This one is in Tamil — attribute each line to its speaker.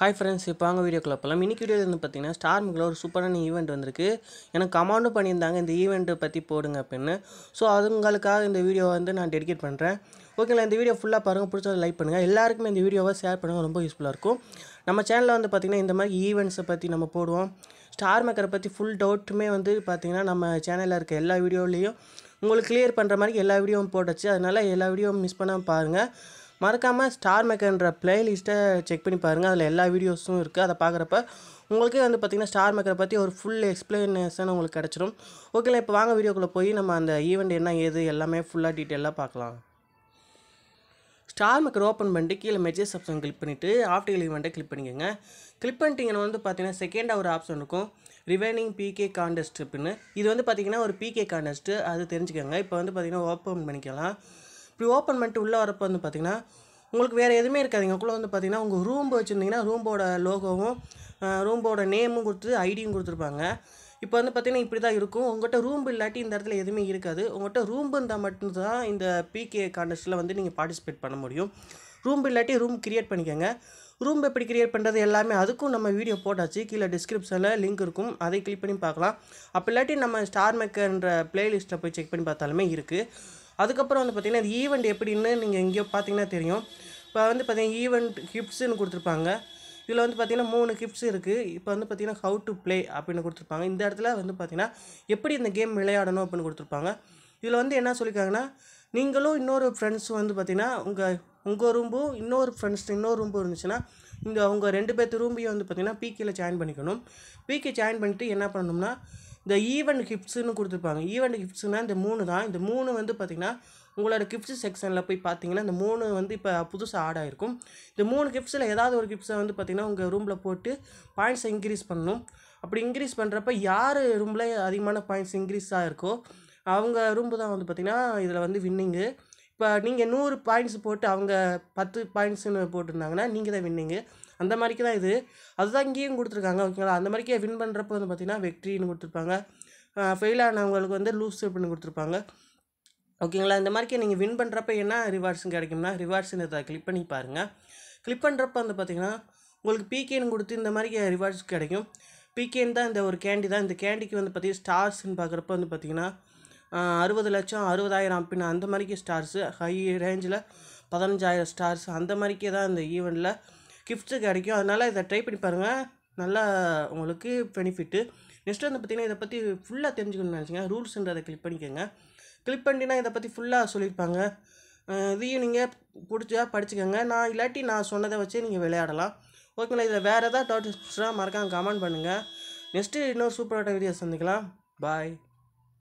Speaker 1: ஹாய் ஃப்ரெண்ட்ஸ் இப்போ வாங்க வீடியோ போகலாம் இன்றைக்கி வீடியோ வந்து பார்த்தீங்கன்னா ஸ்டார் மிக்கில் ஒரு சூப்பரான ஈவெண்ட் வந்திருக்கு எனக்கு கமாண்டும் பண்ணியிருந்தாங்க இந்த ஈவெண்ட்டை பற்றி போடுங்க அப்படின்னு ஸோ அதுங்களுக்காக இந்த வீடியோ வந்து நான் டெடிகேட் பண்ணுறேன் ஓகேங்களா இந்த வீடியோ ஃபுல்லாக பாருங்கள் பிடிச்சது லைக் பண்ணுங்கள் எல்லாருக்குமே இந்த வீடியோவை ஷேர் பண்ணுங்கள் ரொம்ப யூஸ்ஃபுல்லாக இருக்கும் நம்ம சேனலில் வந்து பார்த்திங்கன்னா இந்த மாதிரி ஈவெண்ட்ஸை பற்றி நம்ம போடுவோம் ஸ்டார் மேக்கரை பற்றி ஃபுல் டவுட்டுமே வந்து பார்த்திங்கன்னா நம்ம சேனலில் இருக்க எல்லா வீடியோலேயும் உங்களுக்கு கிளியர் பண்ணுற மாதிரி எல்லா வீடியோவும் போட்டுச்சு அதனால் எல்லா வீடியோவும் மிஸ் பண்ணாமல் பாருங்கள் மறக்காமல் ஸ்டார் மேக்கர்ன்ற ப்ளேலிஸ்ட்டை செக் பண்ணி பாருங்கள் அதில் எல்லா வீடியோஸும் இருக்குது அதை பார்க்குறப்ப உங்களுக்கே வந்து பார்த்திங்கன்னா ஸ்டார் மேக்கரை பற்றி ஒரு ஃபுல் எக்ஸ்ப்ளனேஷன் உங்களுக்கு கிடச்சிடும் ஓகேங்களா இப்போ வாங்க வீடியோக்குள்ளே போய் நம்ம அந்த ஈவெண்ட் என்ன ஏது எல்லாமே ஃபுல்லாக டீட்டெயிலாக பார்க்கலாம் ஸ்டார் மேக்கர் ஓப்பன் பண்ணிட்டு கீழே மெஜஸ் ஆப்ஷன் கிளிக் பண்ணிவிட்டு ஆஃப்டர் ஈவெண்ட்டை கிளிக் பண்ணிக்கோங்க கிளிக் பண்ணிட்டீங்கன்னா வந்து பார்த்தீங்கன்னா செகண்டாக ஒரு ஆப்ஷன் இருக்கும் ரிவைனிங் பிகே கான்டெஸ்ட் அப்படின்னு இது வந்து பார்த்திங்கன்னா ஒரு பிகே கான்டெஸ்ட்டு அது தெரிஞ்சுக்கோங்க இப்போ வந்து பார்த்திங்கன்னா ஓப்பன் பண்ணிக்கலாம் இப்படி ஓப்பன் பண்ணிட்டு உள்ளே வரப்போ வந்து பார்த்திங்கன்னா உங்களுக்கு வேறு எதுவுமே இருக்காது குள்ளே வந்து பார்த்திங்கன்னா உங்கள் ரூம் வச்சுருந்தீங்கன்னா ரூம்போட லோகோவும் ரூம்போட நேமும் கொடுத்து ஐடியும் கொடுத்துருப்பாங்க இப்போ வந்து பார்த்திங்கன்னா இப்படி தான் இருக்கும் உங்கள்கிட்ட ரூம் இல்லாட்டி இந்த இடத்துல எதுவுமே இருக்காது உங்கள்கிட்ட ரூம் இருந்தால் மட்டும்தான் இந்த பிகே கான்டெஸ்ட்டில் வந்து நீங்கள் பார்ட்டிசிபேட் பண்ண முடியும் ரூம் இல்லாட்டி ரூம் க்ரியேட் பண்ணிக்கோங்க ரூம் எப்படி க்ரியேட் பண்ணுறது எல்லாமே அதுக்கும் நம்ம வீடியோ போட்டாச்சு கீழே டிஸ்கிரிப்ஷனில் லிங்க் இருக்கும் அதை கிளிக் பண்ணி பார்க்கலாம் அப்போ இல்லாட்டி நம்ம ஸ்டார் மேக்கர்ன்ற ப்ளேலிஸ்ட்டை போய் செக் பண்ணி பார்த்தாலுமே இருக்குது அதுக்கப்புறம் வந்து பார்த்திங்கன்னா இந்த ஈவெண்ட் எப்படின்னு நீங்கள் எங்கேயோ பார்த்தீங்கன்னா தெரியும் இப்போ வந்து பார்த்திங்கன்னா ஈவெண்ட் கிஃப்ட்ஸுன்னு கொடுத்துருப்பாங்க இதில் வந்து பார்த்திங்கன்னா மூணு கிஃப்ட்ஸ் இருக்குது இப்போ வந்து பார்த்திங்கன்னா ஹவு டு ப்ளே அப்படின்னு கொடுத்துருப்பாங்க இந்த இடத்துல வந்து பார்த்திங்கன்னா எப்படி இந்த கேம் விளையாடணும் அப்படின்னு கொடுத்துருப்பாங்க இதில் வந்து என்ன சொல்லியிருக்காங்கன்னா நீங்களும் இன்னொரு ஃப்ரெண்ட்ஸ் வந்து பார்த்திங்கன்னா உங்கள் உங்கள் ரூம்பும் இன்னொரு ஃப்ரெண்ட்ஸ் இன்னொரு ரூம்பும் இருந்துச்சுன்னா இந்த அவங்க ரெண்டு பேர்த்து ரூம்பையும் வந்து பார்த்திங்கன்னா பிகேயில் ஜாயின் பண்ணிக்கணும் பிகே ஜாயின் பண்ணிவிட்டு என்ன பண்ணணும்னா இந்த ஈவெண்ட் கிஃப்ட்ஸுன்னு கொடுத்துருப்பாங்க ஈவெண்ட் கிஃப்ட்ஸுனால் இந்த மூணு தான் இந்த மூணு வந்து பார்த்திங்கன்னா உங்களோட கிஃப்ட்ஸ் செக்ஷனில் போய் பார்த்தீங்கன்னா இந்த மூணு வந்து இப்போ புதுசாக ஆட் ஆகிருக்கும் இந்த மூணு கிஃப்ட்ஸில் ஏதாவது ஒரு கிஃப்ட்ஸை வந்து பார்த்திங்கன்னா உங்கள் ரூமில் போட்டு பாயிண்ட்ஸை இன்க்ரீஸ் பண்ணணும் அப்படி இன்க்ரீஸ் பண்ணுறப்ப யார் ரூமில் அதிகமான பாயிண்ட்ஸ் இன்க்ரீஸாக இருக்கோ அவங்க ரூம்பு தான் வந்து பார்த்திங்கன்னா இதில் வந்து வின்னிங்கு இப்போ நீங்கள் நூறு பாயிண்ட்ஸ் போட்டு அவங்க பத்து பாயிண்ட்ஸ்னு போட்டிருந்தாங்கன்னா நீங்கள் தான் வின்னிங்க அந்த மாதிரிக்கு தான் இது அதுதான் இங்கேயும் கொடுத்துருக்காங்க ஓகேங்களா அந்த மாதிரிக்கே வின் பண்ணுறப்ப வந்து பார்த்திங்கன்னா வெற்றின்னு கொடுத்துருப்பாங்க ஃபெயில் ஆனவங்களுக்கு வந்து லூஸ் அப்படின்னு கொடுத்துருப்பாங்க ஓகேங்களா இந்த மாதிரிக்கே நீங்கள் வின் பண்ணுறப்ப என்ன ரிவார்ட்ஸும் கிடைக்கும்னா ரிவார்ட்ஸுன்னு இதை கிளிக் பண்ணி பாருங்கள் கிளிக் பண்ணுறப்ப வந்து பார்த்திங்கன்னா உங்களுக்கு பிகேன்னு கொடுத்து இந்த மாதிரி ரிவார்ட்ஸ் கிடைக்கும் பிகேன்னு தான் இந்த ஒரு கேண்டி தான் இந்த கேண்டிக்கு வந்து பார்த்திங்கன்னா ஸ்டார்ஸ்ன்னு பார்க்குறப்ப வந்து பார்த்திங்கன்னா அறுபது லட்சம் அறுபதாயிரம் பின் அந்த மாதிரிக்கு ஸ்டார்ஸு ஹை ரேஞ்சில் பதினஞ்சாயிரம் ஸ்டார்ஸ் அந்த மாதிரிக்கே தான் இந்த ஈவெண்ட்டில் கிஃப்ட்ஸு கிடைக்கும் அதனால் இதை ட்ரை பண்ணி பாருங்கள் நல்லா உங்களுக்கு பெனிஃபிட்டு நெக்ஸ்ட் வந்து பார்த்திங்கன்னா இதை பற்றி ஃபுல்லாக தெரிஞ்சுக்கணும்னு நினச்சிங்க ரூல்ஸுன்றதை கிளிக் பண்ணிக்கோங்க கிளிக் பண்ணிட்டீங்கன்னா இதை பற்றி ஃபுல்லாக சொல்லியிருப்பாங்க இதையும் நீங்கள் பிடிச்சா படிச்சுக்கோங்க நான் இல்லாட்டி நான் சொன்னதை வச்சே நீங்கள் விளையாடலாம் ஓகேங்களா இதில் வேறு எதாவது டவுட்ஸ்னால் மறக்காமல் கமெண்ட் பண்ணுங்கள் நெக்ஸ்ட்டு இன்னொரு சூப்பராக வீடியோ சந்திக்கலாம் பாய்